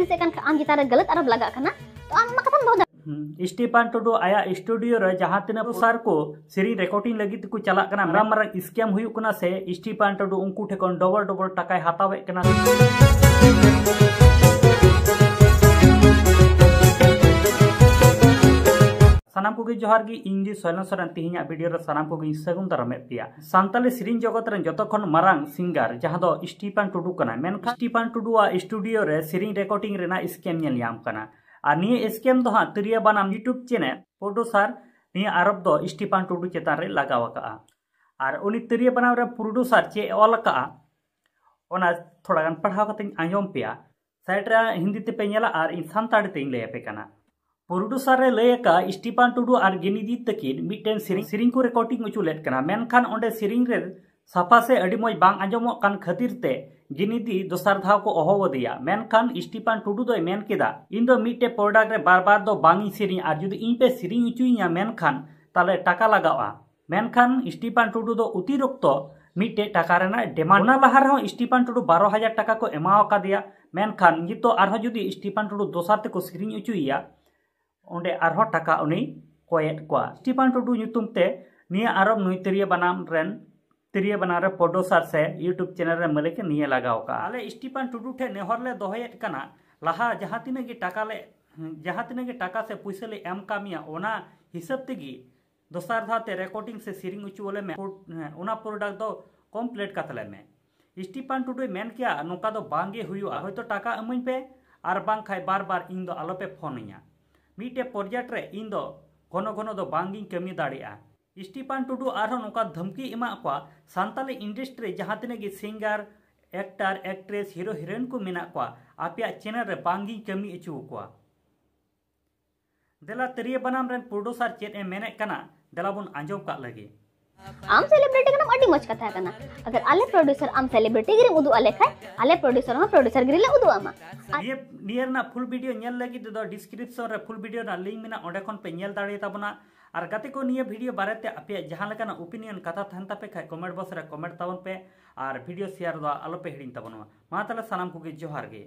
ᱦᱩᱫᱤᱥᱮᱫ ᱠᱟᱱ ᱟᱢ ᱪᱮᱛᱟᱱ ᱜᱟᱞᱟᱛ ᱟᱨᱚᱯ ᱞᱟᱜᱟᱜ ᱠᱟᱱᱟ ᱛᱚ ᱟᱢ ᱚᱱᱟ ᱠᱟᱛᱷᱟᱢ ᱫᱚᱦᱚ स्टीफन टुडू आया स्टूडियो रे जहां तीन सार को सेरी रिकॉर्डिंग लगी को चलाक कना मरा मरा स्कैम हुयु कना से स्टीफन टुडू उनको ठेकन डबल डबल टकाय हातावे कना सामान जोहार इंजी शैलन सोरेन तीन भिडियो सामान सगुन दाराम सानी से जगत जो मांग सिंगार जहां स्टीफान टुडू का स्टीफान टुडू स्टूडियो सीरी रेकर्डिंग स्कैम और नहीं स्केम दो हाँ तिरिया बनाम यूट्यूब चैनल प्रोड्यूसर नहीं आरोप स्टीफान टुडू चितान लगवा का और बनाम प्रोड्यूसर चे ऑल का थोड़ा गान पढ़ा आज पे सैड हिंदी तेपे और सानी तेई लैपे का ᱯᱨᱚᱰᱩᱥᱟᱨ ᱨᱮ ᱞᱟᱹᱭ ᱟᱠᱟ ᱥᱴᱤᱯᱟᱱ ᱴᱩᱰᱩ ᱟᱨ ᱜᱤᱱᱤᱫᱤ ᱛᱟᱹᱠᱤᱱ ᱢᱤᱫᱴᱮᱱ ᱥᱮᱨᱮᱧ ᱥᱮᱨᱮᱧ ᱠᱚ ᱨᱮᱠᱚᱨᱰᱤᱝ ᱚᱪᱚ ᱞᱮᱫ ᱠᱟᱱᱟ ᱢᱮᱱᱠᱷᱟᱱ ᱚᱸᱰᱮ ᱥᱮᱨᱮᱧ ᱨᱮ ᱥᱟᱯᱷᱟ ᱥᱮ ᱟᱹᱰᱤ ᱢᱚᱡᱽ ᱵᱟᱝ ᱟᱸᱡᱚᱢᱚᱜ ᱠᱟᱱ ᱠᱷᱟᱹᱛᱤᱨ ᱛᱮ ᱜᱤᱱᱤᱫᱤ ᱫᱚᱥᱟᱨ ᱫᱷᱟᱣ ᱠᱚ ᱚᱦᱚᱣᱟᱫᱮᱭᱟ ᱢᱮᱱᱠᱷᱟᱱ ᱥᱴᱤᱯᱟᱱ ᱴᱩᱰᱩ ᱫᱚᱭ ᱢᱮᱱ ᱠᱮᱫᱟ ᱤᱧ ᱫᱚ ᱢᱤᱫᱴᱮᱡ ᱯᱨᱚᱰᱟᱠᱴ ᱨᱮ ᱵᱟᱨ ᱵᱟᱨ ᱫᱚ ᱵᱟᱝ ᱤᱧ ᱥᱮᱨᱮᱧᱟ ᱟᱨ ᱡᱩᱫᱤ ᱤᱧ ᱯᱮ ᱥᱮᱨᱮᱧ ᱚᱪᱚᱧᱟ ᱢᱮᱱᱠᱷᱟᱱ ᱛᱟᱦᱞᱮ ᱴᱟᱠᱟ ᱞᱟᱜᱟᱜᱼᱟ ᱢᱮᱱᱠᱷᱟᱱ ᱥᱴᱤᱯᱟᱱ ᱴᱩᱰᱩ ᱫᱚ ᱚᱛᱤᱨᱤᱠᱛᱚ ᱢᱤᱫᱴᱮᱡ ᱴᱟᱠᱟ ᱨᱮᱱᱟᱜ ᱰᱮᱢᱟᱱᱰ ᱚᱱᱟ ᱞᱟᱦᱟ ᱨᱮᱦᱚᱸ ᱥᱴᱤᱯᱟᱱ ᱴᱩᱰᱩ ᱵᱟᱨᱚ ᱦᱟᱡᱟᱨ ᱴᱟᱠᱟ ᱠᱚ ᱮᱢᱟᱣ ᱟᱠᱟᱫᱮᱭᱟ ᱢᱮᱱᱠᱷᱟᱱ ᱱᱤᱛᱚᱜ ᱟᱨᱦᱚᱸ ᱡᱩᱫᱤ ᱥᱴᱤᱯᱟᱱ ᱴᱩᱰᱩ ᱫᱚᱥᱟᱨ ᱛᱮᱠᱚ ᱥᱮᱨᱮᱧ ᱚᱪᱚᱭᱮᱭᱟ टाइम कयेद को स्टीफान टुडू नियम नुतरिया बनाम तिरिया बना प्रडोसार से यूट्यूब चैनल मालिक निये लगवा का अल स्टीफान टुडू ठे नेहरले दहेद लहा जहाँ तीनगे टाकाले जहाँ तीनगे टाका से पैसा ले एम कामिया हिसाब तेगी दसार दाते रेकर्डिंग से सेरिंग उचुले में प्रोडक्ट दो कमप्लीट कथले में स्टीफान टुडू मन के नौका तो बांगे हुआ हम टाका अमुपे और बाखा बार बार इन आलोपे फोन इं मीटे पर्याट रे इन घन घन दो बांगी कमी दाड़ा स्टीफान टुडू और नौका धमकी इमा सानी इंडस्ट्री जहाँ तीन सिंगार एक्टर एक्ट्रेस हिरो हिरोन को मेना आप चैनल बांगी कमी अचूक देला तिरिया बनाम प्रोड्यूसर चेक मेने देला आज आजम लगे ᱟᱢ ᱥᱮᱞᱮᱵᱨᱤᱴᱤ ᱠᱟᱱᱟᱢ ᱟᱹᱰᱤ ᱢᱚᱡᱽ ᱠᱟᱛᱷᱟ ᱠᱟᱱᱟ ᱟᱜᱟᱨ ᱟᱞᱮ ᱯᱨᱚᱰᱩᱥᱟᱨ ᱟᱢ ᱥᱮᱞᱮᱵᱨᱤᱴᱤ ᱜᱮᱢ ᱩᱫᱩᱜ ᱟᱞᱮ ᱠᱷᱟᱱ ᱟᱞᱮ ᱯᱨᱚᱰᱩᱥᱟᱨ ᱦᱚᱸ ᱯᱨᱚᱰᱩᱥᱟᱨ ᱜᱮᱞᱮ ᱩᱫᱩᱜ ᱟᱢᱟ ᱱᱤᱭᱟᱹ ᱱᱤᱭᱟᱹ ᱨᱮᱱᱟᱜ ᱯᱷᱩᱞ ᱵᱷᱤᱰᱤᱭᱳ ᱧᱮᱞ ᱞᱟᱹᱜᱤᱫ ᱫᱚ ᱰᱤᱥᱠᱨᱤᱯᱥᱚᱱ ᱨᱮ ᱯᱷᱩᱞ ᱵᱷᱤᱰᱤᱭᱳ ᱨᱮᱱᱟᱜ ᱞᱤᱝᱠ ᱢᱮᱱᱟᱜᱼᱟ ᱚᱸᱰᱮ ᱠᱷᱚᱱ ᱯᱮ ᱧᱮᱞ ᱫᱟᱲᱮᱭᱟ ᱛᱟᱵᱚᱱᱟ ᱟᱨ ᱜᱟᱛᱮ ᱠᱚ ᱱᱤᱭᱟᱹ ᱵᱷᱤᱰᱤᱭᱳ ᱵᱟᱨᱮᱛᱮ ᱟᱯᱮᱭᱟᱜ ᱡᱟᱦᱟᱸ ᱞᱮᱠᱟᱱᱟᱜ ᱚᱯᱤᱱᱤᱭᱚᱱ ᱠᱟᱛᱷᱟ ᱛᱟᱦᱮᱱ ᱛᱟᱯᱮ ᱠᱷᱟᱱ ᱠᱚᱢᱮᱱᱴ ᱵᱚᱠᱥ ᱨᱮ ᱠᱚᱢᱮᱱᱴ ᱛᱟᱵᱚᱱ ᱯᱮ ᱟᱨ ᱵᱷᱤᱰᱤᱭᱳ ᱥᱮᱭᱟᱨ ᱫᱚ ᱟᱞᱚᱯᱮ ᱦᱤᱲᱤᱧ ᱛᱟᱵᱚᱱ ᱢᱟ ᱢᱟ ᱛᱟᱦᱚᱞᱮ ᱥᱟᱱᱟᱢ ᱠᱚᱜᱮ ᱡᱚᱦᱟᱨ ᱜᱮ